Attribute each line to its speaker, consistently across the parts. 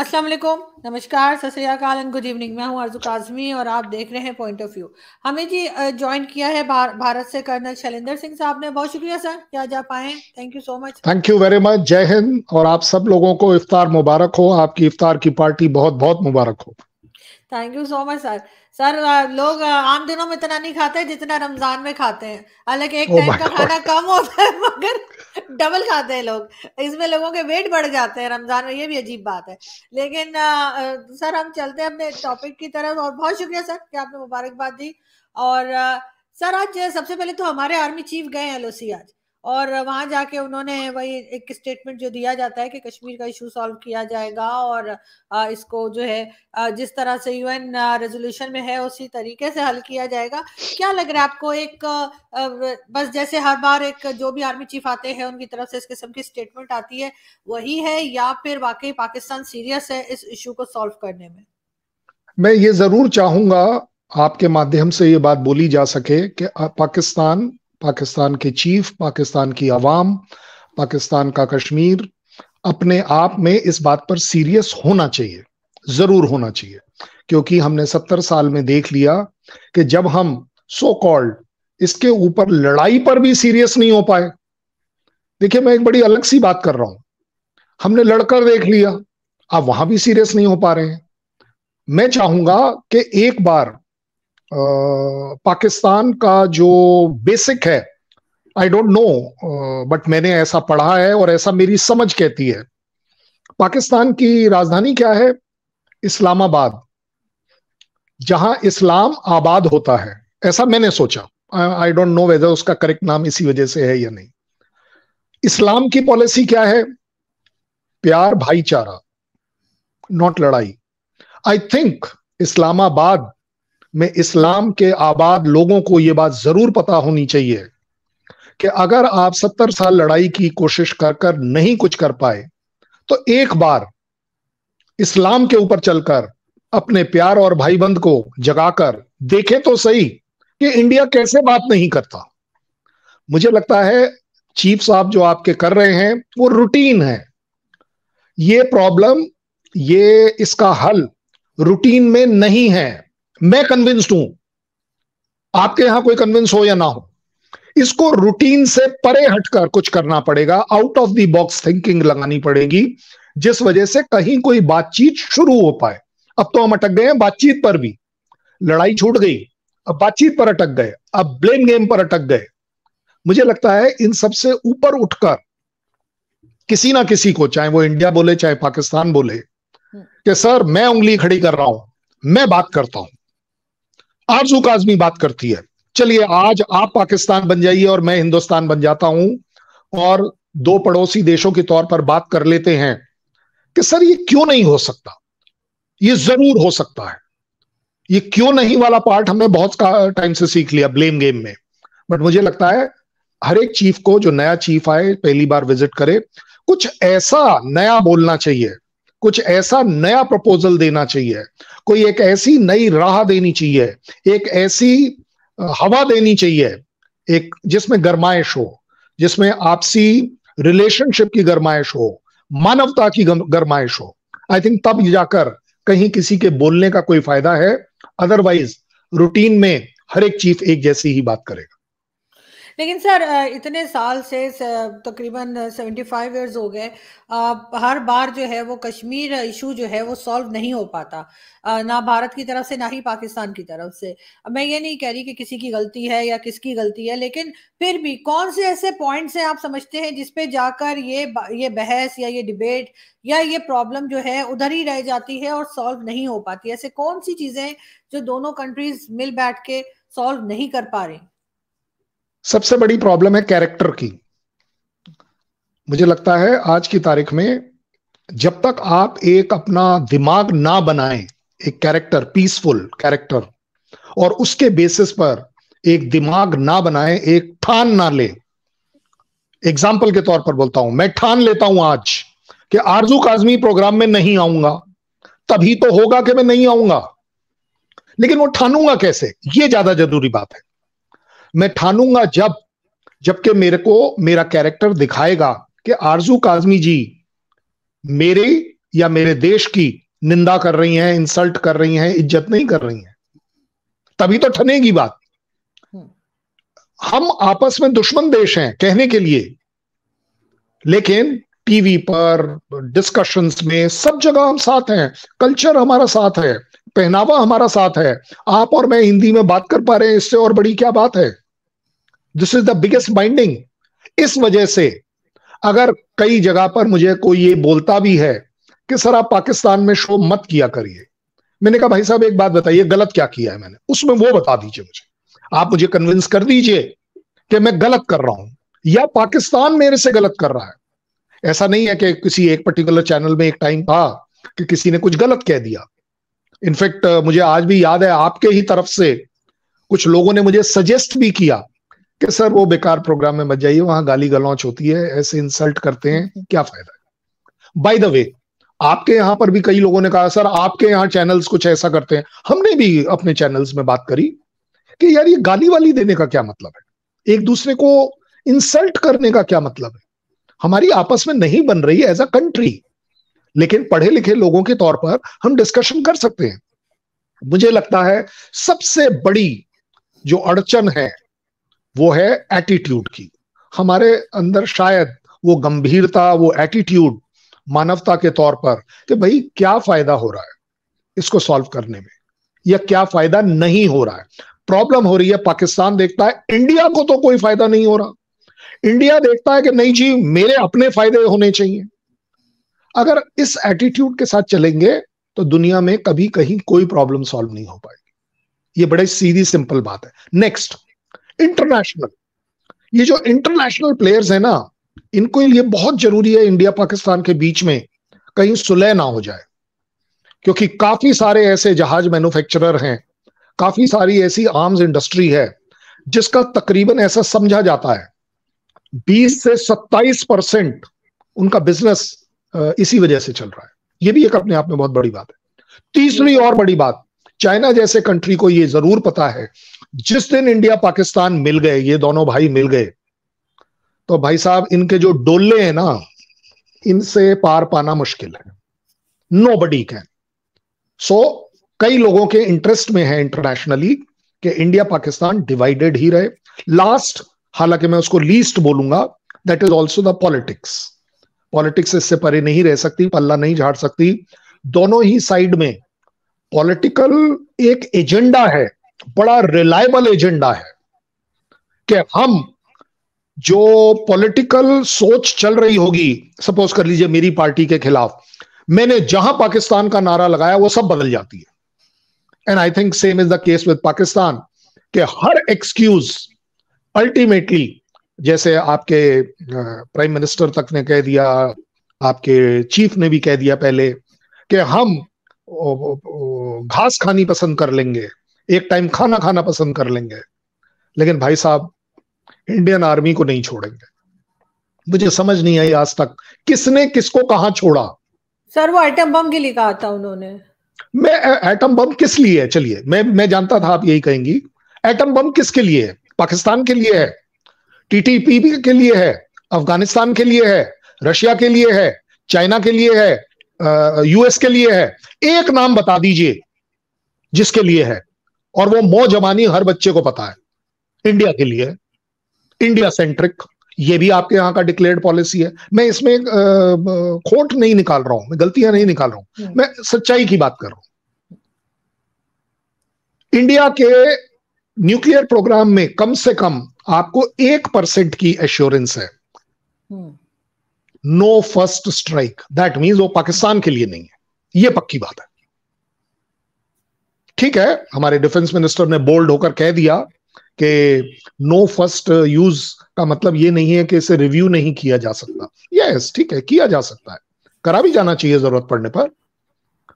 Speaker 1: असलम नमस्कार सत श्रीकाल एंड गुड इवनिंग मैं हूँ आरजू काजमी और आप देख रहे हैं पॉइंट ऑफ व्यू हमें जी ज्वाइन किया है भार, भारत से कर्नल शैलेंद्र सिंह साहब ने बहुत शुक्रिया सर क्या जा पाए thank you so much thank you very
Speaker 2: much जय हिंद और आप सब लोगों को इफ्तार मुबारक हो आपकी इफ्तार की पार्टी बहुत बहुत मुबारक हो
Speaker 1: thank you so much sir sir लोग uh, आम दिनों में इतना नहीं खाते जितना रमजान में खाते हैं हालांकि एक टाइम oh का खाना कम होता है मगर डबल खाते हैं लोग इसमें लोगों के वेट बढ़ जाते हैं रमजान में ये भी अजीब बात है लेकिन आ, uh, सर uh, हम चलते हैं अपने टॉपिक की तरफ और बहुत शुक्रिया सर कि आपने मुबारकबाद दी और आ, सर आज सबसे पहले तो हमारे आर्मी चीफ गए हैं एल आज और वहां जाके उन्होंने वही एक स्टेटमेंट जो दिया जाता है कि कश्मीर का इशू सॉल्व किया जाएगा और इसको जो है जिस तरह से यूएन रेजोल्यूशन में है उसी तरीके से हल किया जाएगा क्या लग रहा है आपको एक बस जैसे हर बार एक जो भी आर्मी चीफ आते हैं उनकी तरफ से इस किस्म की स्टेटमेंट आती है वही है या फिर वाकई पाकिस्तान सीरियस है इस इशू को सॉल्व करने में
Speaker 2: मैं ये जरूर चाहूंगा आपके माध्यम से ये बात बोली जा सके कि पाकिस्तान पाकिस्तान के चीफ पाकिस्तान की आवाम पाकिस्तान का कश्मीर अपने आप में इस बात पर सीरियस होना चाहिए जरूर होना चाहिए क्योंकि हमने सत्तर साल में देख लिया कि जब हम सो कॉल्ड इसके ऊपर लड़ाई पर भी सीरियस नहीं हो पाए देखिए मैं एक बड़ी अलग सी बात कर रहा हूं हमने लड़कर देख लिया आप वहां भी सीरियस नहीं हो पा रहे हैं मैं चाहूंगा कि एक बार पाकिस्तान का जो बेसिक है आई डोंट नो बट मैंने ऐसा पढ़ा है और ऐसा मेरी समझ कहती है पाकिस्तान की राजधानी क्या है इस्लामाबाद जहां इस्लाम आबाद होता है ऐसा मैंने सोचा आई डोंट नो वेदर उसका करेक्ट नाम इसी वजह से है या नहीं इस्लाम की पॉलिसी क्या है प्यार भाईचारा नॉट लड़ाई आई थिंक इस्लामाबाद में इस्लाम के आबाद लोगों को ये बात जरूर पता होनी चाहिए कि अगर आप सत्तर साल लड़ाई की कोशिश कर कर नहीं कुछ कर पाए तो एक बार इस्लाम के ऊपर चलकर अपने प्यार और भाईबंद को जगाकर देखे तो सही कि इंडिया कैसे बात नहीं करता मुझे लगता है चीफ साहब जो आपके कर रहे हैं वो रूटीन है ये प्रॉब्लम ये इसका हल रूटीन में नहीं है मैं कन्विंस्ड हूं आपके यहां कोई कन्विंस हो या ना हो इसको रूटीन से परे हटकर कुछ करना पड़ेगा out of the box thinking लगानी पड़ेगी जिस वजह से कहीं कोई बातचीत शुरू हो पाए अब तो हम अटक गए हैं बातचीत पर भी लड़ाई छूट गई अब बातचीत पर अटक गए अब ब्लेम गेम पर अटक गए मुझे लगता है इन सबसे ऊपर उठकर किसी ना किसी को चाहे वो इंडिया बोले चाहे पाकिस्तान बोले हम्म। कि सर मैं उंगली खड़ी कर रहा हूं मैं बात करता हूं आरजू का आजमी बात करती है चलिए आज आप पाकिस्तान बन जाइए और मैं हिंदुस्तान बन जाता हूं और दो पड़ोसी देशों के तौर पर बात कर लेते हैं कि सर ये क्यों नहीं हो सकता ये जरूर हो सकता है ये क्यों नहीं वाला पार्ट हमने बहुत टाइम से सीख लिया ब्लेम गेम में बट मुझे लगता है हर एक चीफ को जो नया चीफ आए पहली बार विजिट करे कुछ ऐसा नया बोलना चाहिए कुछ ऐसा नया प्रपोजल देना चाहिए कोई एक ऐसी नई राह देनी चाहिए एक ऐसी हवा देनी चाहिए एक जिसमें गर्माइश हो जिसमें आपसी रिलेशनशिप की गर्माइश हो मानवता की गर्माइश हो आई थिंक तब जाकर कहीं किसी के बोलने का कोई फायदा है अदरवाइज रूटीन में हर एक चीफ एक जैसी ही बात करेगा
Speaker 1: लेकिन सर इतने साल से तकरीबन सेवेंटी फाइव ईयर्स हो गए हर बार जो है वो कश्मीर इशू जो है वो सॉल्व नहीं हो पाता ना भारत की तरफ से ना ही पाकिस्तान की तरफ से मैं ये नहीं कह रही कि किसी की गलती है या किसकी गलती है लेकिन फिर भी कौन से ऐसे पॉइंट्स हैं आप समझते हैं जिसपे जाकर ये ये बहस या ये डिबेट या ये प्रॉब्लम जो है उधर ही रह जाती है और सॉल्व नहीं हो पाती ऐसे कौन सी चीजें जो दोनों कंट्रीज मिल बैठ के सॉल्व नहीं कर पा रही
Speaker 2: सबसे बड़ी प्रॉब्लम है कैरेक्टर की मुझे लगता है आज की तारीख में जब तक आप एक अपना दिमाग ना बनाएं एक कैरेक्टर पीसफुल कैरेक्टर और उसके बेसिस पर एक दिमाग ना बनाए एक ठान ना ले एग्जाम्पल के तौर पर बोलता हूं मैं ठान लेता हूं आज कि आरजू काजमी प्रोग्राम में नहीं आऊंगा तभी तो होगा कि मैं नहीं आऊंगा लेकिन वो ठानूंगा कैसे ये ज्यादा जरूरी बात है मैं ठानूंगा जब जबकि मेरे को मेरा कैरेक्टर दिखाएगा कि आरजू काजमी जी मेरे या मेरे देश की निंदा कर रही हैं इंसल्ट कर रही हैं इज्जत नहीं कर रही हैं तभी तो ठनेगी बात हम्म। हम आपस में दुश्मन देश हैं कहने के लिए लेकिन टीवी पर डिस्कशंस में सब जगह हम साथ हैं कल्चर हमारा साथ है पहनावा हमारा साथ है आप और मैं हिंदी में बात कर पा रहे हैं इससे और बड़ी क्या बात है this is the biggest binding इस वजह से अगर कई जगह पर मुझे कोई ये बोलता भी है कि सर आप पाकिस्तान में शो मत किया करिए मैंने कहा भाई साहब एक बात बताइए गलत क्या किया है मैंने उसमें वो बता दीजिए मुझे आप मुझे कन्विंस कर दीजिए कि मैं गलत कर रहा हूं या पाकिस्तान मेरे से गलत कर रहा है ऐसा नहीं है कि किसी एक पर्टिकुलर चैनल में एक टाइम था कि किसी ने कुछ गलत कह दिया इनफैक्ट मुझे आज भी याद है आपके ही तरफ से कुछ लोगों ने मुझे सजेस्ट भी किया कि सर वो बेकार प्रोग्राम में मत जाइए वहां गाली गलौच होती है ऐसे इंसल्ट करते हैं हम्म। क्या फायदा बाय द वे आपके यहां पर भी कई लोगों ने कहा सर आपके यहाँ चैनल्स कुछ ऐसा करते हैं हमने भी अपने चैनल्स में बात करी कि यार ये गाली वाली देने का क्या मतलब है एक दूसरे को इंसल्ट करने का क्या मतलब है हमारी आपस में नहीं बन रही एज अ कंट्री लेकिन पढ़े लिखे लोगों के तौर पर हम डिस्कशन कर सकते हैं मुझे लगता है सबसे बड़ी जो अड़चन है वो है एटीट्यूड की हमारे अंदर शायद वो गंभीरता वो एटीट्यूड मानवता के तौर पर कि भाई क्या फायदा हो रहा है इसको सॉल्व करने में या क्या फायदा नहीं हो रहा है प्रॉब्लम हो रही है पाकिस्तान देखता है इंडिया को तो कोई फायदा नहीं हो रहा इंडिया देखता है कि नहीं जी मेरे अपने फायदे होने चाहिए अगर इस एटीट्यूड के साथ चलेंगे तो दुनिया में कभी कहीं कोई प्रॉब्लम सॉल्व नहीं हो पाएगी ये बड़े सीधी सिंपल बात है नेक्स्ट इंटरनेशनल ये जो इंटरनेशनल प्लेयर्स है ना इनको ये बहुत जरूरी है इंडिया पाकिस्तान के बीच में कहीं सुलह ना हो जाए क्योंकि काफी सारे ऐसे जहाज मैन्युफैक्चरर हैं काफी सारी ऐसी आर्म्स इंडस्ट्री है जिसका तकरीबन ऐसा समझा जाता है 20 से 27 परसेंट उनका बिजनेस इसी वजह से चल रहा है ये भी एक अपने आप में बहुत बड़ी बात है तीसरी और बड़ी बात चाइना जैसे कंट्री को ये जरूर पता है जिस दिन इंडिया पाकिस्तान मिल गए ये दोनों भाई मिल गए तो भाई साहब इनके जो डोले हैं ना इनसे पार पाना मुश्किल है नो बडी कैन सो कई लोगों के इंटरेस्ट में है इंटरनेशनली कि इंडिया पाकिस्तान डिवाइडेड ही रहे लास्ट हालांकि मैं उसको लीस्ट बोलूंगा that is also the politics politics इससे परे नहीं रह सकती पल्ला नहीं झाड़ सकती दोनों ही साइड में पॉलिटिकल एक एजेंडा है बड़ा रिलायबल एजेंडा है कि हम जो पॉलिटिकल सोच चल रही होगी सपोज कर लीजिए मेरी पार्टी के खिलाफ मैंने जहां पाकिस्तान का नारा लगाया वो सब बदल जाती है and I think same is the case with Pakistan के हर एक्सक्यूज अल्टीमेटली जैसे आपके प्राइम मिनिस्टर तक ने कह दिया आपके चीफ ने भी कह दिया पहले कि हम घास खानी पसंद कर लेंगे एक टाइम खाना खाना पसंद कर लेंगे लेकिन भाई साहब इंडियन आर्मी को नहीं छोड़ेंगे मुझे समझ नहीं आई आज तक किसने किसको कहा छोड़ा
Speaker 1: सर वो एटम बम के लिए कहा था उन्होंने
Speaker 2: मैं एटम बम किस लिए है चलिए मैं मैं जानता था आप यही कहेंगी एटम बम किसके लिए है पाकिस्तान के लिए है टीटीपी के लिए है अफगानिस्तान के लिए है रशिया के लिए है चाइना के लिए है यूएस के लिए है एक नाम बता दीजिए जिसके लिए है और वो मो जवानी हर बच्चे को पता है इंडिया के लिए इंडिया सेंट्रिक ये भी आपके यहाँ का डिक्लेयर्ड पॉलिसी है मैं इसमें आ, खोट नहीं निकाल रहा हूं मैं गलतियां नहीं निकाल रहा हूं हम्म। मैं सच्चाई की बात कर रहा हूं इंडिया के न्यूक्लियर प्रोग्राम में कम से कम आपको एक परसेंट की एश्योरेंस है no first strike that means वो पाकिस्तान के लिए नहीं है ये पक्की बात है ठीक है हमारे डिफेंस मिनिस्टर ने बोल्ड होकर कह दिया कि नो फर्स्ट यूज का मतलब ये नहीं है कि इसे रिव्यू नहीं किया जा सकता यस ठीक है किया जा सकता है करा भी जाना चाहिए जरूरत पड़ने पर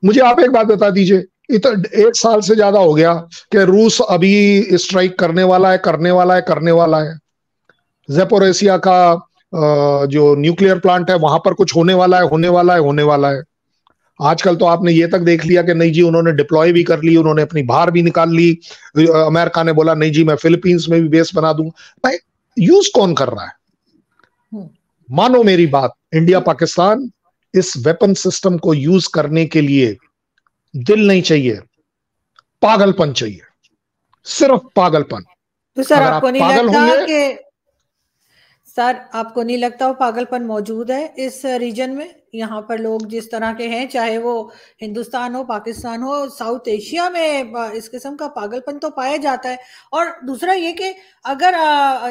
Speaker 2: मुझे आप एक बात बता दीजिए इतना एक साल से ज्यादा हो गया कि रूस अभी स्ट्राइक करने वाला है करने वाला है करने वाला है जेपोरेसिया का जो न्यूक्लियर प्लांट है वहां पर कुछ होने वाला है होने वाला है होने वाला है आजकल तो आपने ये तक देख लिया कि नहीं जी उन्होंने डिप्लॉय भी कर ली उन्होंने अपनी बाहर भी निकाल ली अमेरिका ने बोला नहीं जी मैं फिलीपींस में भी बेस बना दूंगा भाई यूज कौन कर रहा है हम्म। मानो मेरी बात इंडिया पाकिस्तान इस वेपन सिस्टम को यूज करने के लिए दिल नहीं चाहिए पागलपन चाहिए सिर्फ पागलपन तो सर आपको आप नहीं लगता
Speaker 1: कि सर आपको नहीं लगता वो पागलपन मौजूद है इस रीजन में यहाँ पर लोग जिस तरह के हैं चाहे वो हिंदुस्तान हो पाकिस्तान हो साउथ एशिया में इस किस्म का पागलपन तो पाया जाता है और दूसरा ये कि अगर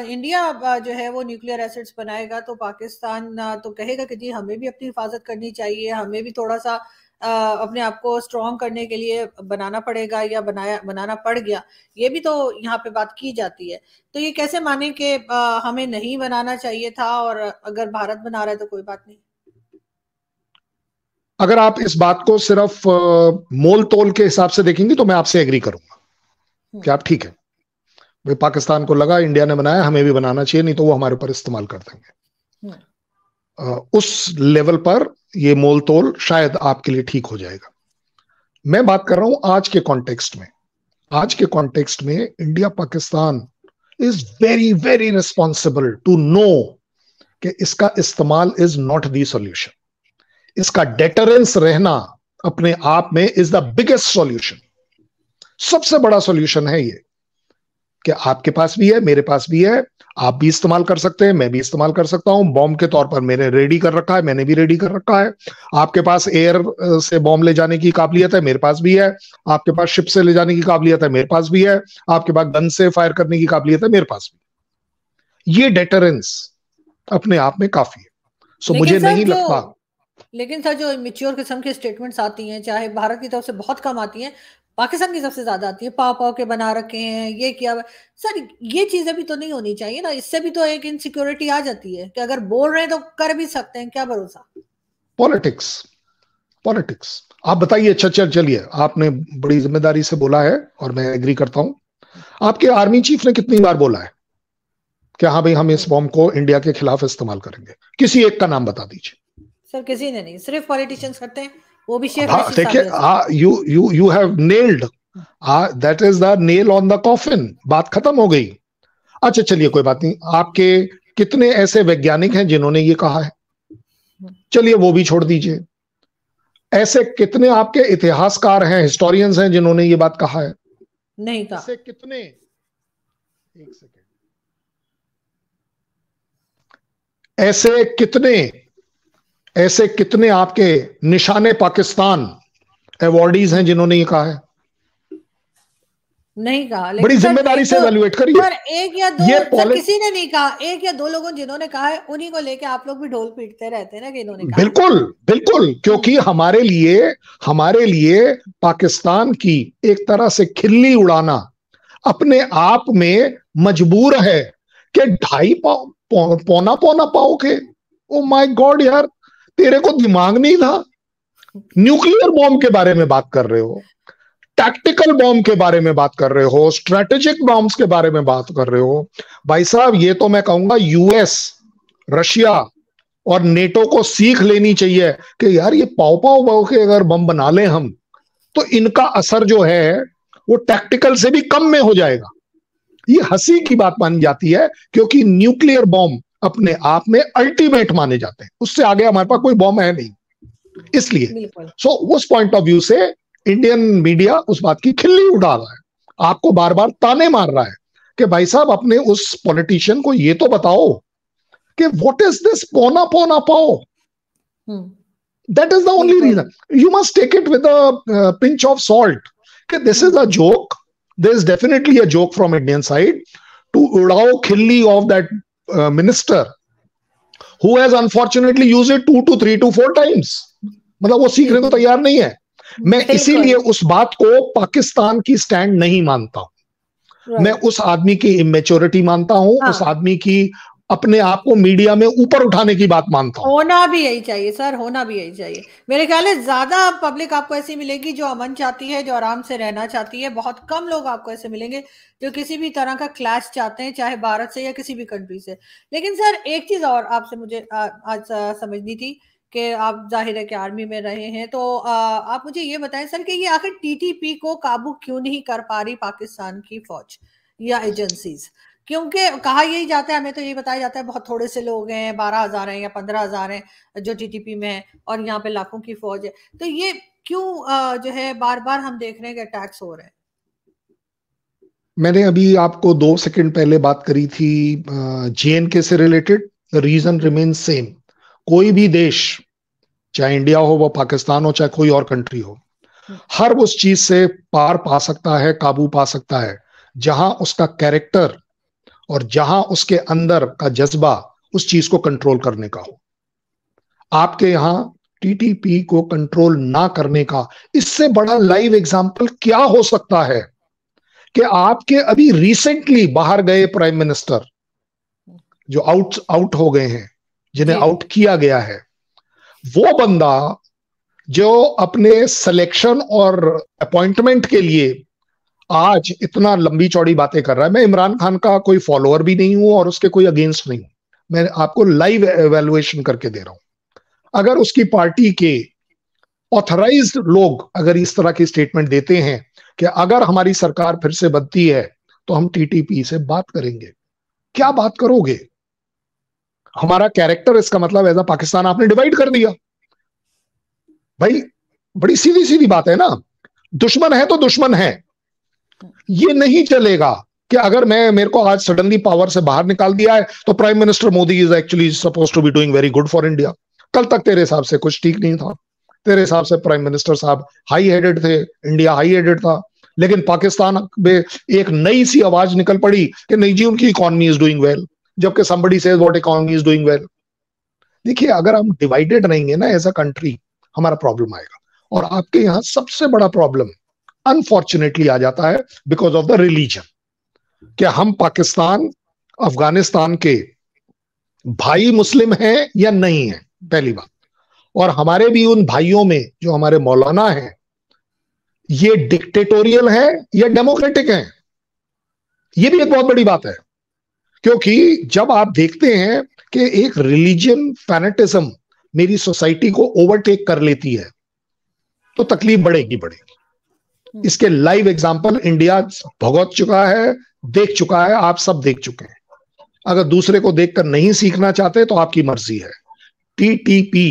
Speaker 1: इंडिया जो है वो न्यूक्लियर एसिड्स बनाएगा तो पाकिस्तान तो कहेगा कि जी हमें भी अपनी हिफाजत करनी चाहिए हमें भी थोड़ा सा अपने आप को स्ट्रॉन्ग करने के लिए बनाना पड़ेगा या बनाया बनाना पड़ गया ये भी तो यहाँ पे बात की जाती है तो ये कैसे माने कि हमें नहीं बनाना चाहिए था और अगर भारत बना रहा है तो कोई बात नहीं
Speaker 2: अगर आप इस बात को सिर्फ मोल तोल के हिसाब से देखेंगे तो मैं आपसे एग्री करूंगा हम्म। कि आप ठीक है भाई पाकिस्तान को लगा इंडिया ने बनाया हमें भी बनाना चाहिए नहीं तो वो हमारे ऊपर इस्तेमाल कर देंगे हम्म। उस लेवल पर ये मोल तोल शायद आपके लिए ठीक हो जाएगा मैं बात कर रहा हूं आज के कॉन्टेक्स्ट में आज के कॉन्टेक्स्ट में India Pakistan is very very responsible to know कि इसका इस्तेमाल इज नॉट दी सॉल्यूशन इसका डेटरेंस रहना अपने आप में इज द बिगेस्ट सॉल्यूशन सबसे बड़ा सॉल्यूशन है ये कि आपके पास भी है मेरे पास भी है आप भी इस्तेमाल कर सकते हैं मैं भी इस्तेमाल कर सकता हूं बॉम्ब के तौर पर मैंने रेडी कर रखा है मैंने भी रेडी कर रखा है आपके पास एयर से बॉम्ब ले जाने की काबिलियत है मेरे पास भी है आपके पास शिप से ले जाने की काबिलियत है मेरे पास भी है आपके पास गन से फायर करने की काबिलियत है मेरे पास भी ये डेटरेंस अपने आप में काफी है सो मुझे नहीं लगता
Speaker 1: लेकिन सर जो मिच्योर किस्म के स्टेटमेंट्स आती हैं चाहे भारत की तरफ से बहुत कम आती हैं पाकिस्तान की सबसे ज्यादा आती है पा पाव के बना रखे हैं ये किया सर ये चीजें भी तो नहीं होनी चाहिए ना इससे भी तो एक इनसिक्योरिटी आ जाती है कि अगर बोल रहे हैं तो कर भी सकते हैं क्या भरोसा
Speaker 2: पॉलिटिक्स पॉलिटिक्स आप बताइए अच्छा चलिए आपने बड़ी जिम्मेदारी से बोला है और मैं एग्री करता हूं आपके आर्मी चीफ ने कितनी बार बोला है कि हाँ भाई हम इस बॉम्ब को इंडिया के खिलाफ इस्तेमाल करेंगे किसी एक का नाम बता दीजिए
Speaker 1: सर किसी ने नहीं सिर्फ पॉलिटिशियंस करते हैं वो भी शेयर हाँ, देखिए
Speaker 2: you you you have nailed that is the nail on the coffin बात खत्म हो गई अच्छा चलिए कोई बात नहीं आपके कितने ऐसे वैज्ञानिक हैं जिन्होंने ये कहा है चलिए वो भी छोड़ दीजिए ऐसे कितने आपके इतिहासकार हैं हिस्टोरियंस हैं जिन्होंने ये बात कहा है नहीं कहा ऐसे कितने एक सेकेंड ऐसे कितने ऐसे कितने आपके निशाने पाकिस्तान अवॉर्डीज हैं जिन्होंने ये कहा है
Speaker 1: नहीं कहा बड़ी जिम्मेदारी से वैल्यूएट तो करिए पर एक या दो ये किसी ने नहीं कहा एक या दो लोगों जिन्होंने कहा है उन्हीं को लेके आप लोग भी ढोल पीटते रहते हैं ना कि इन्होंने
Speaker 2: बिल्कुल बिल्कुल क्योंकि हमारे लिए हमारे लिए पाकिस्तान की एक तरह से खिल्ली उड़ाना अपने आप में मजबूर है कि ढाई पाओ पौना पौना पाओ के ओ माय गॉड यार तेरे को दिमाग नहीं था न्यूक्लियर बॉम्ब के बारे में बात कर रहे हो टैक्टिकल बॉम्ब के बारे में बात कर रहे हो स्ट्रेटेजिक बॉम्ब के बारे में बात कर रहे हो भाई साहब ये तो मैं कहूंगा यूएस रशिया और नेटो को सीख लेनी चाहिए कि यार ये पाओ पाओ पाओ के अगर बम बना ले हम तो इनका असर जो है वो टैक्टिकल से भी कम में हो जाएगा ये हंसी की बात मानी जाती है क्योंकि न्यूक्लियर बॉम्ब अपने आप में अल्टीमेट माने जाते हैं उससे आगे हमारे पास कोई बॉम्ब है नहीं इसलिए सो so, उस पॉइंट ऑफ व्यू से इंडियन मीडिया उस बात की खिल्ली उड़ा रहा है आपको बार बार ताने मार रहा है कि भाई साहब अपने उस पॉलिटिशियन को ये तो बताओ कि वॉट इज दिस पोना पोना पाओ that is the only reason you must take it with pinch of salt कि this is a joke this definitely a joke from Indian side to उड़ाओ खिल्ली of that minister uh, minister who has unfortunately used to two to three to मतलब वो सीखने को तैयार नहीं है मैं इसीलिए उस बात को पाकिस्तान की स्टैंड नहीं मानता हूं मैं उस आदमी की इमेच्योरिटी मानता हूं हाँ. उस आदमी की अपने आप को मीडिया में ऊपर उठाने की बात मानता
Speaker 1: हूँ होना भी यही चाहिए सर होना भी यही चाहिए मेरे ख्याल है ज्यादा पब्लिक आपको ऐसी मिलेगी जो अमन चाहती है जो आराम से रहना चाहती है बहुत कम लोग आपको ऐसे मिलेंगे जो किसी भी तरह का क्लैश चाहते हैं चाहे भारत से या किसी भी कंट्री से लेकिन सर एक चीज और आपसे मुझे आज समझनी थी कि आप जाहिर है कि आर्मी में रहे हैं तो आप मुझे ये बताएं सर कि ये आखिर टीटीपी को काबू क्यों नहीं कर पा रही पाकिस्तान की फौज या एजेंसीज क्योंकि कहा यही जाता है हमें तो यही बताया जाता है बहुत थोड़े से लोग हैं बारह हजार हैं या पंद्रह हजार हैं जो टीटीपी में है और यहाँ पे लाखों की फौज है तो ये क्यों जो है बार बार हम देख रहे हैं कि अटैक्स हो रहे हैं
Speaker 2: मैंने अभी आपको दो सेकंड पहले बात करी थी जेएनके से रिलेटेड रीजन रिमेन सेम कोई भी देश चाहे इंडिया हो वह पाकिस्तान हो चाहे कोई और कंट्री हो हर उस चीज से पार पा सकता है काबू पा सकता है जहां उसका कैरेक्टर और जहां उसके अंदर का जज्बा उस चीज को कंट्रोल करने का हो आपके यहां टीटीपी को कंट्रोल ना करने का इससे बड़ा लाइव एग्जाम्पल क्या हो सकता है कि आपके अभी रिसेंटली बाहर गए प्राइम मिनिस्टर जो आउट आउट हो गए हैं जिन्हें आउट किया गया है वो बंदा जो अपने सिलेक्शन और अपॉइंटमेंट के लिए आज इतना लंबी चौड़ी बातें कर रहा है मैं इमरान खान का कोई फॉलोअर भी नहीं हूं और उसके कोई अगेंस्ट नहीं हूं मैं आपको लाइव एवेलुएशन करके दे रहा हूं अगर उसकी पार्टी के ऑथराइज लोग अगर इस तरह की स्टेटमेंट देते हैं कि अगर हमारी सरकार फिर से बनती है तो हम टीटीपी से बात करेंगे क्या बात करोगे हमारा कैरेक्टर इसका मतलब एज अ पाकिस्तान आपने डिवाइड कर दिया भाई बड़ी सीधी सीधी बात है ना दुश्मन है तो दुश्मन है ये नहीं चलेगा कि अगर मैं मेरे को आज सडनली पावर से बाहर निकाल दिया है तो prime minister Modi is actually suppose to be doing very good for India कल तक तेरे हिसाब से कुछ ठीक नहीं था तेरे हिसाब से प्राइम मिनिस्टर साहब हाई हेडेड थे इंडिया हाई हेडेड था लेकिन पाकिस्तान में एक नई सी आवाज निकल पड़ी कि नहीं जी उनकी इकोनॉमी इज डूइंग वेल जबकि संबडी से what economy is doing well देखिए अगर हम डिवाइडेड रहेंगे ना एज अ कंट्री हमारा प्रॉब्लम आएगा और आपके यहाँ सबसे बड़ा प्रॉब्लम अनफॉर्चुनेटली आ जाता है बिकॉज ऑफ द रिलीजन क्या हम पाकिस्तान अफगानिस्तान के भाई मुस्लिम हैं या नहीं है पहली बात और हमारे भी उन भाइयों में जो हमारे मौलाना हैं ये डिक्टेटोरियल है या डेमोक्रेटिक है ये भी एक बहुत बड़ी बात है क्योंकि जब आप देखते हैं कि एक रिलीजन फैनेटिज्म मेरी सोसाइटी को ओवरटेक कर लेती है तो तकलीफ बढ़ेगी बढ़ेगी हम्म। इसके लाइव एग्जाम्पल इंडिया भगत चुका है देख चुका है आप सब देख चुके हैं अगर दूसरे को देखकर नहीं सीखना चाहते तो आपकी मर्जी है T T P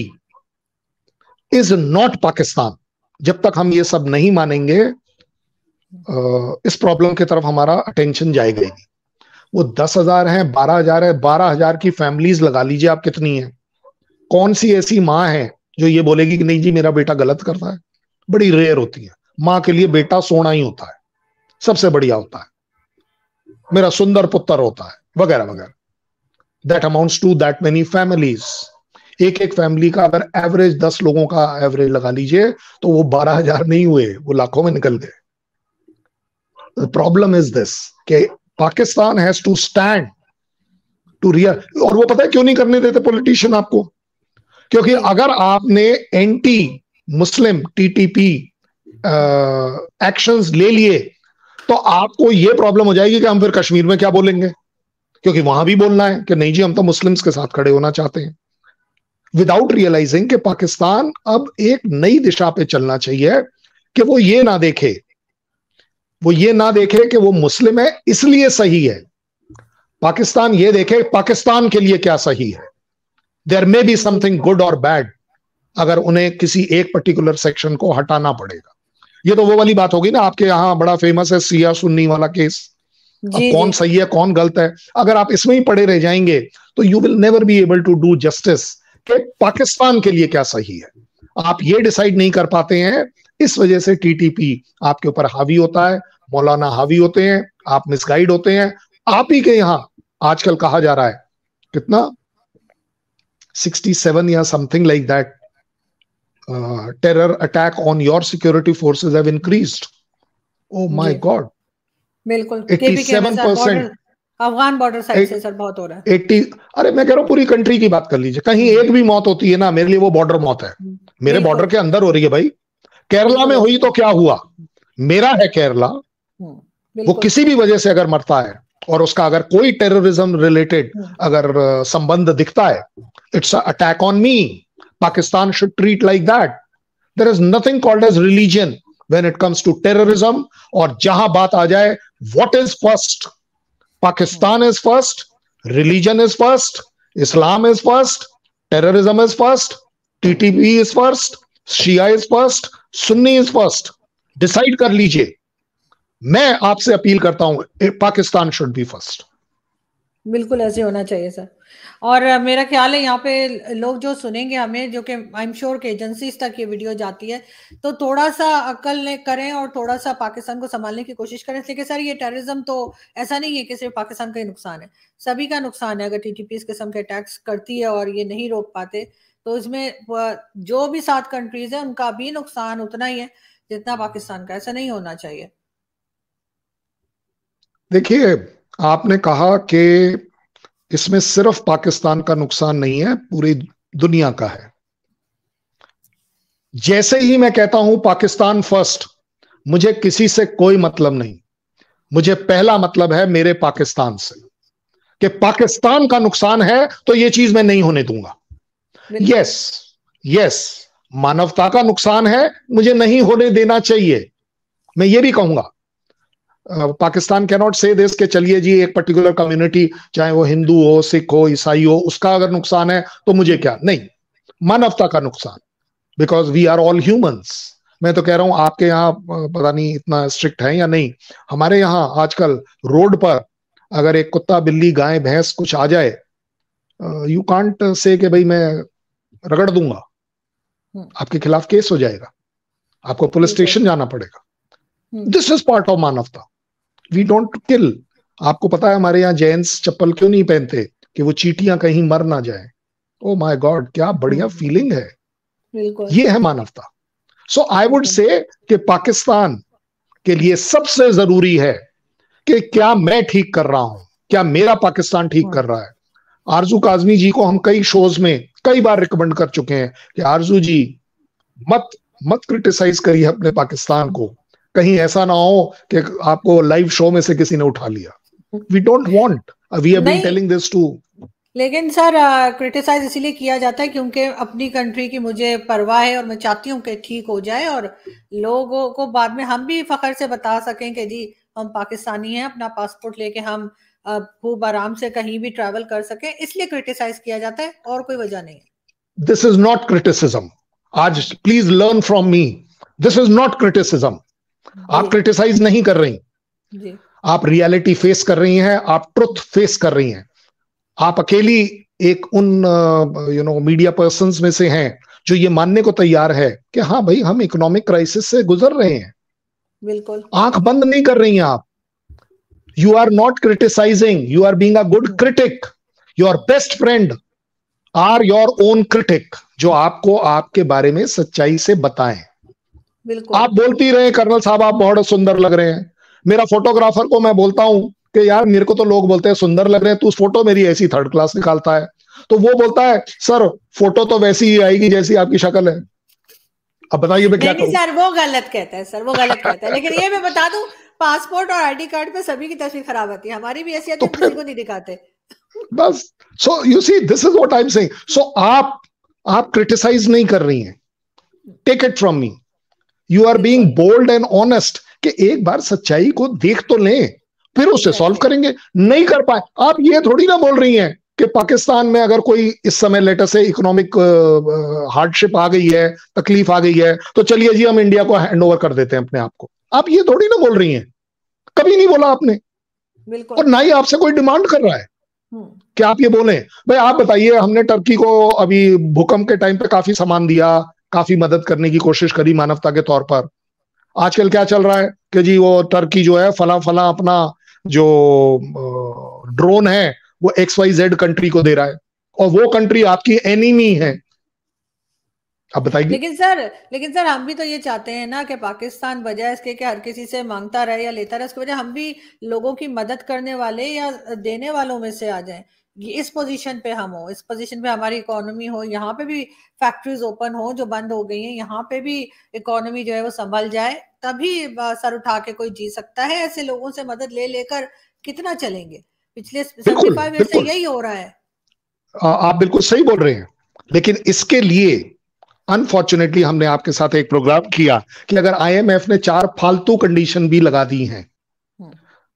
Speaker 2: is not Pakistan जब तक हम ये सब नहीं मानेंगे इस प्रॉब्लम की तरफ हमारा अटेंशन जाएगा ही वो दस हजार है बारह हजार है बारह हजार की फैमिलीज लगा लीजिए आप कितनी है कौन सी ऐसी माँ है जो ये बोलेगी कि नहीं जी मेरा बेटा गलत कर रहा है बड़ी रेयर होती है माँ के लिए बेटा सोना ही होता है सबसे बढ़िया होता है मेरा सुंदर पुत्र होता है वगैरह वगैरह that amount to that many families एक एक फैमिली का अगर एवरेज दस लोगों का एवरेज लगा लीजिए तो वो बारह हजार नहीं हुए वो लाखों में निकल गए प्रॉब्लम इज दिस के Pakistan has to stand to real और वो पता है क्यों नहीं करने देते पॉलिटिशियन आपको क्योंकि अगर आपने एंटी मुस्लिम टीटीपी एक्शंस ले लिए तो आपको ये प्रॉब्लम हो जाएगी कि हम फिर कश्मीर में क्या बोलेंगे क्योंकि वहां भी बोलना है कि नहीं जी हम तो मुस्लिम्स के साथ खड़े होना चाहते हैं विदाउट रियलाइजिंग कि पाकिस्तान अब एक नई दिशा पे चलना चाहिए कि वो ये ना देखे वो ये ना देखे कि वो मुस्लिम है इसलिए सही है पाकिस्तान ये देखे पाकिस्तान के लिए क्या सही है there may be something good और बैड अगर उन्हें किसी एक पर्टिकुलर सेक्शन को हटाना पड़ेगा ये तो वो वाली बात होगी ना आपके यहाँ बड़ा फेमस है सिया सुन्नी वाला केस अब कौन सही है कौन गलत है अगर आप इसमें ही पड़े रह जाएंगे तो you will never be able to do justice कि पाकिस्तान के लिए क्या सही है आप ये डिसाइड नहीं कर पाते हैं इस वजह से टीटीपी आपके ऊपर हावी होता है मौलाना हावी होते हैं आप मिसगाइड होते हैं आप ही के यहां आजकल कहा जा रहा है कितना 67 या something like that terror attack on your security forces forces have increased. Oh
Speaker 1: बिल्कुल 87% अफगान बॉर्डर साइड से सर बहुत हो रहा है
Speaker 2: 80 अरे मैं कह रहा हूँ पूरी कंट्री की बात कर लीजिए कहीं एक भी मौत होती है ना मेरे लिए वो बॉर्डर मौत है मेरे बॉर्डर के अंदर हो रही है भाई केरला में हुई तो क्या हुआ मेरा है केरला हम्म, वो किसी भी वजह से अगर मरता है और उसका अगर कोई टेररिज्म हम्म। रिलेटेड अगर संबंध दिखता है it's attack on me Pakistan should treat like that. There is nothing called as religion when it comes to terrorism or jahan baat aa jaye, what is first? Pakistan is first, religion is first, Islam is first, terrorism is first, TTP is first, Shia is first, Sunni is first. Decide kar lijiye. मैं आपसे appeal करता हूं Pakistan should be first
Speaker 1: बिल्कुल ऐसे होना चाहिए sir और मेरा ख्याल है यहाँ पे लोग जो सुनेंगे हमें जो कि आई एम श्योर के एजेंसीज तक ये वीडियो जाती है तो थोड़ा सा अकल ने करें और थोड़ा सा पाकिस्तान को संभालने की कोशिश करें लेकिन सर ये टेररिज्म तो ऐसा नहीं है कि सिर्फ पाकिस्तान का ही नुकसान है सभी का नुकसान है अगर टी पी इस किस्म के अटैक्स करती है और ये नहीं रोक पाते तो इसमें जो भी सात कंट्रीज है उनका भी नुकसान उतना ही है जितना पाकिस्तान का ऐसा नहीं होना चाहिए
Speaker 2: देखिए आपने कहा कि इसमें सिर्फ पाकिस्तान का नुकसान नहीं है पूरी दुनिया का है जैसे ही मैं कहता हूं पाकिस्तान फर्स्ट मुझे किसी से कोई मतलब नहीं मुझे पहला मतलब है मेरे पाकिस्तान से कि पाकिस्तान का नुकसान है तो यह चीज मैं नहीं होने दूंगा यस यस मानवता का नुकसान है मुझे नहीं होने देना चाहिए मैं ये भी कहूंगा पाकिस्तान कैन नॉट से देश के चलिए जी एक पर्टिकुलर कम्युनिटी चाहे वो हिंदू हो सिख हो ईसाई हो उसका अगर नुकसान है तो मुझे क्या नहीं मानवता का नुकसान because we are all humans मैं तो कह रहा हूं आपके यहाँ पता नहीं इतना स्ट्रिक्ट है या नहीं हमारे यहाँ आजकल रोड पर अगर एक कुत्ता बिल्ली गाय भैंस कुछ आ जाए यू कांट से कि भाई मैं रगड़ दूंगा हम्म। आपके खिलाफ केस हो जाएगा आपको पुलिस तो स्टेशन जाना पड़ेगा दिस इज पार्ट ऑफ मानवता वी डोंट किल आपको पता है हमारे यहाँ जेंट्स चप्पल क्यों नहीं पहनते कि वो चीटियां कहीं मर ना जाए ओ माय गॉड क्या बढ़िया फीलिंग hmm. है ये है मानवता सो आई वुड से कि पाकिस्तान के लिए सबसे जरूरी है कि क्या मैं ठीक कर रहा हूं क्या मेरा पाकिस्तान ठीक hmm. कर रहा है आरजू काजमी जी को हम कई शोज में कई बार रिकमेंड कर चुके हैं कि आरजू जी मत मत क्रिटिसाइज करिए अपने पाकिस्तान को कहीं ऐसा ना हो कि आपको लाइव शो में से किसी ने उठा लिया we don't want we are been telling this to
Speaker 1: लेकिन सर क्रिटिसाइज इसीलिए किया जाता है क्योंकि अपनी कंट्री की मुझे परवाह है और मैं चाहती हूँ कि ठीक हो जाए और लोगों को बाद में हम भी फखर से बता सकें कि जी हम पाकिस्तानी हैं अपना पासपोर्ट लेके हम खूब आराम से कहीं भी ट्रैवल कर सके इसलिए क्रिटिसाइज किया जाता है और कोई वजह नहीं
Speaker 2: दिस इज नॉट क्रिटिसिज्म आज please learn from me this is not criticism आप क्रिटिसाइज नहीं कर रही आप रियलिटी फेस कर रही हैं आप ट्रुथ फेस कर रही हैं आप अकेली एक उन यू नो मीडिया पर्सन में से हैं जो ये मानने को तैयार है कि हाँ भाई हम इकोनॉमिक क्राइसिस से गुजर रहे हैं बिल्कुल आंख बंद नहीं कर रही हैं आप you are not criticising you are being a good critic your best friend are your own critic जो आपको आपके बारे में सच्चाई से बताएं बिल्कुल आप बोलती रहे कर्नल साहब आप बहुत सुंदर लग रहे हैं मेरा फोटोग्राफर को मैं बोलता हूँ कि यार मेरे को तो लोग बोलते हैं सुंदर लग रहे हैं तू फोटो मेरी ऐसी थर्ड क्लास निकालता है तो वो बोलता है सर फोटो तो वैसी ही आएगी जैसी आपकी शक्ल है अब बताइए मैं क्या नहीं सर
Speaker 1: वो गलत कहता है सर वो गलत कहता है लेकिन ये मैं बता दूं पासपोर्ट और आईडी कार्ड पे सभी की तस्वीर खराब आती है हमारी भी ऐसी तो है किसी को नहीं दिखाते
Speaker 2: बस so you see this is what I am saying so आप आप क्रिटिसाइज नहीं कर रही हैं take it from me you are being bold and honest कि एक बार सच्चाई को देख तो लें फिर उसे सॉल्व करेंगे नहीं कर पाए आप ये थोड़ी ना बोल रही हैं कि पाकिस्तान में अगर कोई इस समय लेटर से इकोनॉमिक हार्डशिप आ गई है तकलीफ आ गई है तो चलिए जी हम इंडिया को हैंड ओवर कर देते हैं अपने आप को आप ये थोड़ी ना बोल रही हैं कभी नहीं बोला आपने और ना ही आपसे कोई डिमांड कर रहा है हम्म। कि आप ये बोले भाई आप बताइए हमने टर्की को अभी भूकंप के टाइम पे काफी सामान दिया काफी मदद करने की कोशिश करी मानवता के तौर पर आजकल क्या चल रहा है कि जी वो टर्की जो है फला फला अपना जो ड्रोन है वो एक्स वाई जेड कंट्री को दे रहा है और वो कंट्री आपकी एनिमी है आप बताइए लेकिन
Speaker 1: सर लेकिन सर हम भी तो ये चाहते हैं ना कि पाकिस्तान बजाय इसके कि हर किसी से मांगता रहे या लेता रहे उसके वजह हम भी लोगों की मदद करने वाले या देने वालों में से आ जाएं इस पोजीशन पे हम हो इस पोजीशन पे हमारी इकोनॉमी हो यहाँ पे भी फैक्ट्रीज ओपन हो जो बंद हो गई हैं यहाँ पे भी इकोनॉमी जो है वो संभल जाए तभी सर उठा के कोई जी सकता है ऐसे लोगों से मदद ले लेकर कितना चलेंगे पिछले सेवेंटी फाइव ईयर से यही हो रहा है
Speaker 2: आ, आप बिल्कुल सही बोल रहे हैं लेकिन इसके लिए अनफॉर्चुनेटली हमने आपके साथ एक प्रोग्राम किया कि अगर आईएमएफ ने चार फालतू कंडीशन भी लगा दी हैं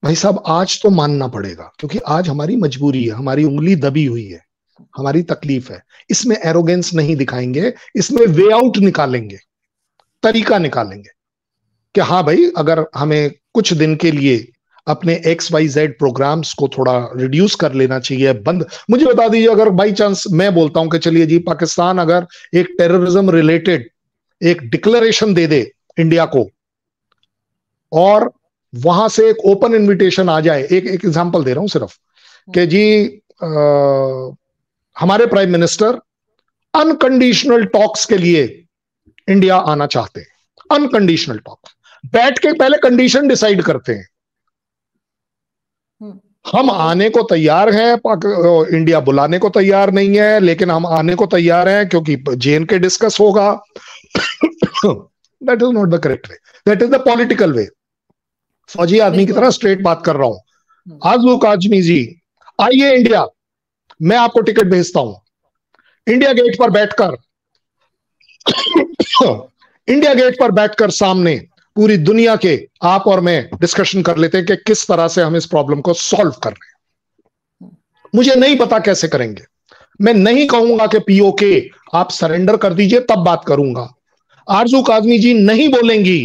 Speaker 2: भाई साहब आज तो मानना पड़ेगा क्योंकि आज हमारी मजबूरी है हमारी उंगली दबी हुई है हमारी तकलीफ है इसमें एरोगेंस नहीं दिखाएंगे इसमें वे आउट निकालेंगे तरीका निकालेंगे कि हाँ भाई अगर हमें कुछ दिन के लिए अपने एक्स वाई जेड प्रोग्राम्स को थोड़ा रिड्यूस कर लेना चाहिए बंद मुझे बता दीजिए अगर बाई चांस मैं बोलता हूं कि चलिए जी पाकिस्तान अगर एक टेररिज्म रिलेटेड एक डिक्लेरेशन दे दे इंडिया को और वहां से एक ओपन इनविटेशन आ जाए एक एक एग्जांपल दे रहा हूं सिर्फ कि हम्म। जी आ, हमारे प्राइम मिनिस्टर अनकंडीशनल टॉक्स के लिए इंडिया आना चाहते हैं अनकंडीशनल टॉक बैठ के पहले कंडीशन डिसाइड करते हैं हम्म। हम आने को तैयार हैं इंडिया बुलाने को तैयार नहीं है लेकिन हम आने को तैयार हैं क्योंकि जेएन के डिस्कस होगा that is not the correct way that is the political way फौजी आदमी की तरह स्ट्रेट बात कर रहा हूं हम्म। आजमू काजमी जी आइए इंडिया मैं आपको टिकट भेजता हूं इंडिया गेट पर बैठकर इंडिया गेट पर बैठकर सामने पूरी दुनिया के आप और मैं डिस्कशन कर लेते हैं कि किस तरह से हम इस प्रॉब्लम को सॉल्व कर रहे हैं मुझे नहीं पता कैसे करेंगे मैं नहीं कहूंगा कि पीओके आप सरेंडर कर दीजिए तब बात करूंगा आरजू काजमी जी नहीं बोलेंगी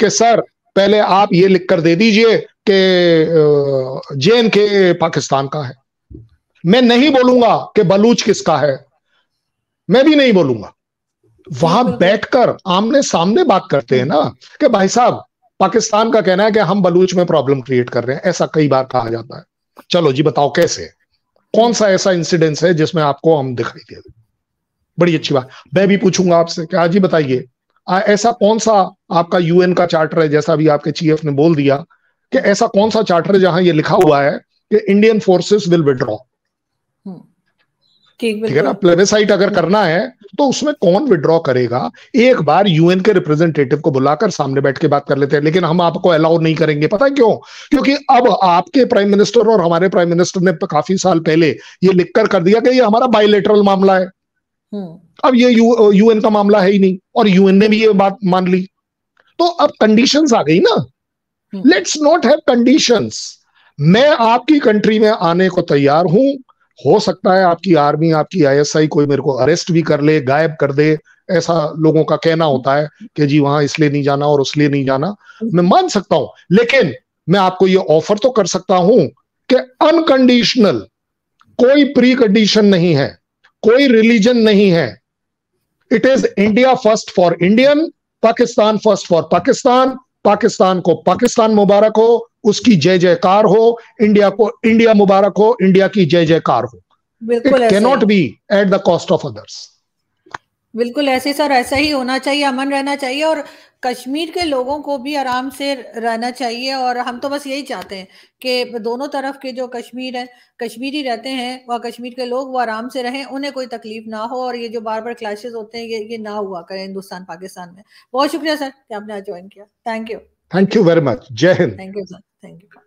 Speaker 2: कि सर पहले आप ये लिख कर दे दीजिए कि जे के पाकिस्तान का है मैं नहीं बोलूंगा कि बलूच किसका है मैं भी नहीं बोलूंगा वहां बैठकर आमने सामने बात करते हैं ना कि भाई साहब पाकिस्तान का कहना है कि हम बलूच में प्रॉब्लम क्रिएट कर रहे हैं ऐसा कई बार कहा जाता है चलो जी बताओ कैसे कौन सा ऐसा इंसिडेंस है जिसमें आपको हम दिखाई दे बड़ी अच्छी बात मैं भी पूछूंगा आपसे क्या जी बताइए आ, ऐसा कौन सा आपका यूएन का चार्टर है जैसा भी आपके चीफ ने बोल दिया कि ऐसा कौन सा चार्टर है जहां ये लिखा हुआ है कि इंडियन फोर्सेस विल विड्रॉ ठीक है ना प्लेबेसाइट अगर करना है तो उसमें कौन विड्रॉ करेगा एक बार यूएन के रिप्रेजेंटेटिव को बुलाकर सामने बैठ के बात कर लेते हैं लेकिन हम आपको अलाउ नहीं करेंगे पता है क्यों क्योंकि अब आपके प्राइम मिनिस्टर और हमारे प्राइम मिनिस्टर ने काफी साल पहले ये लिखकर कर दिया कि ये हमारा बायोलेटरल मामला है हम्म। अब ये यू, यूएन का मामला है ही नहीं और यूएन ने भी ये बात मान ली तो अब कंडीशन आ गई ना लेट्स नॉट हैव कंडीशंस मैं आपकी कंट्री में आने को तैयार हूं हो सकता है आपकी आर्मी आपकी आईएसआई कोई मेरे को अरेस्ट भी कर ले गायब कर दे ऐसा लोगों का कहना होता है कि जी वहां इसलिए नहीं जाना और उसलिए नहीं जाना मैं मान सकता हूं लेकिन मैं आपको ये ऑफर तो कर सकता हूं कि अनकंडीशनल कोई प्री कंडीशन नहीं है कोई रिलीजन नहीं है it is India first for Indian Pakistan first for Pakistan Pakistan को पाकिस्तान मुबारक हो उसकी जय जयकार हो इंडिया को इंडिया मुबारक हो इंडिया की जय जयकार हो it not be at the cost of others
Speaker 1: बिल्कुल ऐसे सर ऐसा ही होना चाहिए अमन रहना चाहिए और कश्मीर के लोगों को भी आराम से रहना चाहिए और हम तो बस यही चाहते हैं कि दोनों तरफ के जो कश्मीर है कश्मीरी रहते हैं वह कश्मीर के लोग वो आराम से रहें उन्हें कोई तकलीफ ना हो और ये जो बार बार क्लैशेज होते हैं ये ये ना हुआ करें हिंदुस्तान पाकिस्तान में बहुत शुक्रिया सर कि आपने आज ज्वाइन किया thank you
Speaker 2: thank you very much जय Hind
Speaker 1: thank you sir thank you